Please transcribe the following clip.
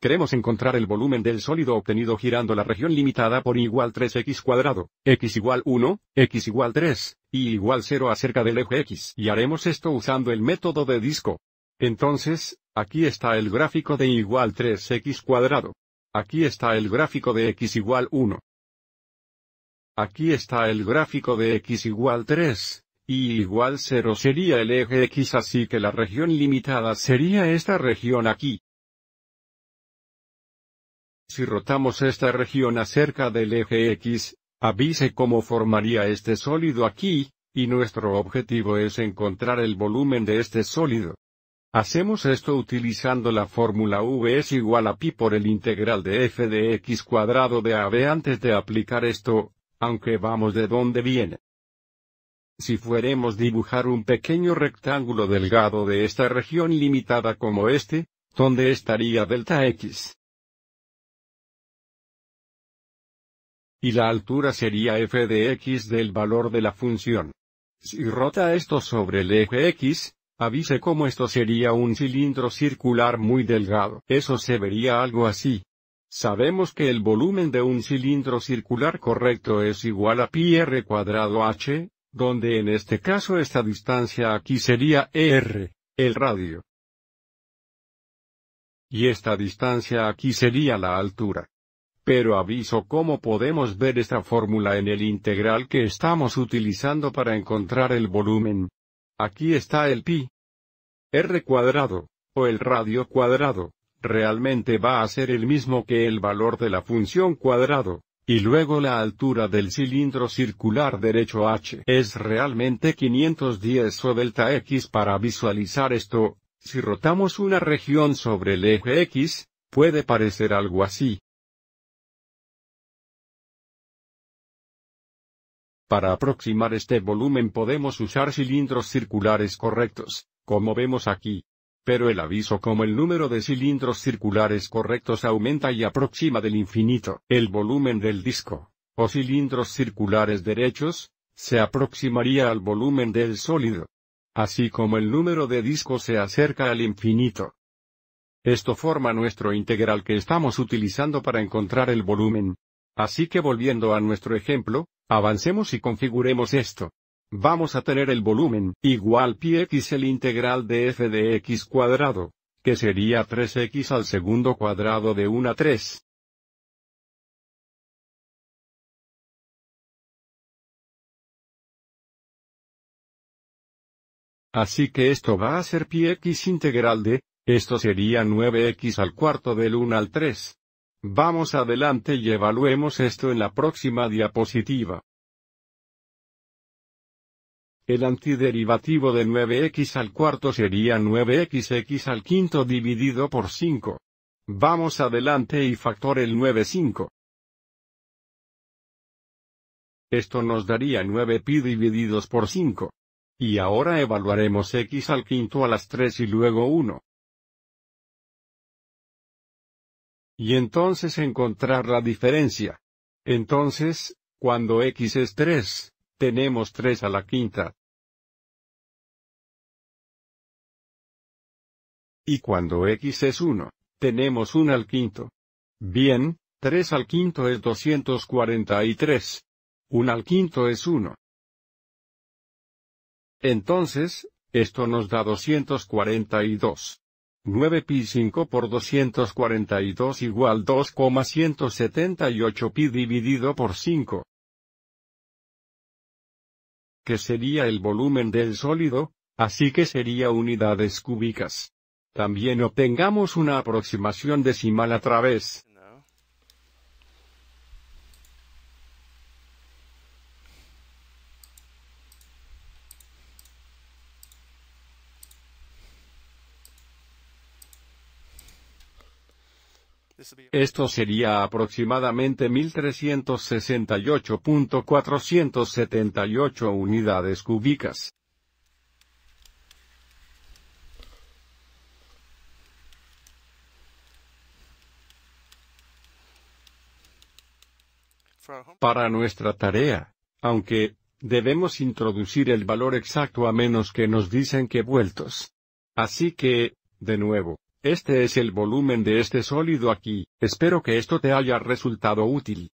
Queremos encontrar el volumen del sólido obtenido girando la región limitada por igual 3x cuadrado, x igual 1, x igual 3, y igual 0 acerca del eje x. Y haremos esto usando el método de disco. Entonces, aquí está el gráfico de igual 3x cuadrado. Aquí está el gráfico de x igual 1. Aquí está el gráfico de x igual 3, y igual 0 sería el eje X así que la región limitada sería esta región aquí. Si rotamos esta región acerca del eje X, avise cómo formaría este sólido aquí, y nuestro objetivo es encontrar el volumen de este sólido. Hacemos esto utilizando la fórmula V es igual a pi por el integral de f de x cuadrado de AB antes de aplicar esto, aunque vamos de dónde viene. Si fuéremos dibujar un pequeño rectángulo delgado de esta región limitada como este, ¿dónde estaría delta x? Y la altura sería f de x del valor de la función. Si rota esto sobre el eje x, avise cómo esto sería un cilindro circular muy delgado. Eso se vería algo así. Sabemos que el volumen de un cilindro circular correcto es igual a pi r cuadrado h, donde en este caso esta distancia aquí sería r, el radio. Y esta distancia aquí sería la altura. Pero aviso cómo podemos ver esta fórmula en el integral que estamos utilizando para encontrar el volumen. Aquí está el pi. r cuadrado, o el radio cuadrado, realmente va a ser el mismo que el valor de la función cuadrado, y luego la altura del cilindro circular derecho h es realmente 510 o delta x. Para visualizar esto, si rotamos una región sobre el eje x, puede parecer algo así. Para aproximar este volumen podemos usar cilindros circulares correctos, como vemos aquí pero el aviso como el número de cilindros circulares correctos aumenta y aproxima del infinito el volumen del disco, o cilindros circulares derechos, se aproximaría al volumen del sólido. Así como el número de discos se acerca al infinito. Esto forma nuestro integral que estamos utilizando para encontrar el volumen. Así que volviendo a nuestro ejemplo, avancemos y configuremos esto. Vamos a tener el volumen, igual pi x el integral de f de x cuadrado, que sería 3x al segundo cuadrado de 1 a 3. Así que esto va a ser pi x integral de, esto sería 9x al cuarto del 1 al 3. Vamos adelante y evaluemos esto en la próxima diapositiva. El antiderivativo de 9x al cuarto sería 9xx al quinto dividido por 5. Vamos adelante y factor el 9 5. Esto nos daría 9pi divididos por 5. Y ahora evaluaremos x al quinto a las 3 y luego 1. Y entonces encontrar la diferencia. Entonces, cuando x es 3, tenemos 3 a la quinta. Y cuando x es 1, tenemos 1 al quinto. Bien, 3 al quinto es 243. 1 al quinto es 1. Entonces, esto nos da 242. 9 pi 5 por 242 igual 2,178 pi dividido por 5 que sería el volumen del sólido, así que sería unidades cúbicas. También obtengamos una aproximación decimal a través Esto sería aproximadamente 1368.478 unidades cúbicas. Para nuestra tarea, aunque, debemos introducir el valor exacto a menos que nos dicen que vueltos. Así que, de nuevo, este es el volumen de este sólido aquí, espero que esto te haya resultado útil.